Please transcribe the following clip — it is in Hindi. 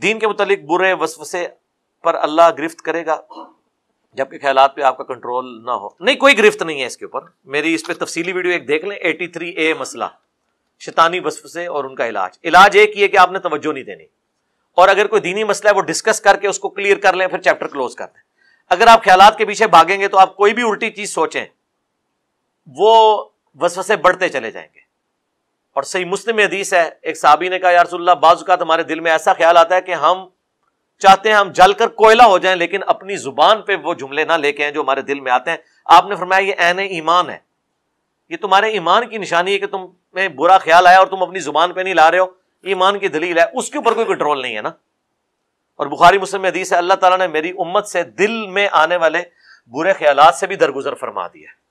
दीन के मतलब बुरे वसवसे पर अल्लाह गिरफ्त करेगा जबकि ख्याल पे आपका कंट्रोल ना हो नहीं कोई गिरफ्त नहीं है इसके ऊपर मेरी इस पर तफसी वीडियो एक देख लें एटी थ्री ए मसला शैतानी से और उनका इलाज इलाज एक ही है कि आपने तवज्जो नहीं देनी और अगर कोई दीनी मसला है वो डिस्कस करके उसको क्लियर कर लें फिर चैप्टर क्लोज कर दें अगर आप ख्याल के पीछे भागेंगे तो आप कोई भी उल्टी चीज सोचें वो वसवसे बढ़ते चले जाएंगे और सही मुस्लिम हदीस है एक साहबी ने कहा बाजू का तुम्हारे दिल में ऐसा ख्याल आता है कि हम चाहते हैं हम जलकर कोयला हो जाएं लेकिन अपनी जुबान पे वो जुमले ना लेके आए जो हमारे दिल में आते हैं आपने फरमाया ये एन ईमान है ये तुम्हारे ईमान की निशानी है कि तुम्हें बुरा ख्याल आया और तुम अपनी जुबान पर नहीं ला रहे हो ईमान की दलील है उसके ऊपर कोई कंट्रोल नहीं है ना और बुखारी मुस्लिम हदीस है अल्लाह तला ने मेरी उम्मत से दिल में आने वाले बुरे ख्याल से भी दरगुजर फरमा दिया है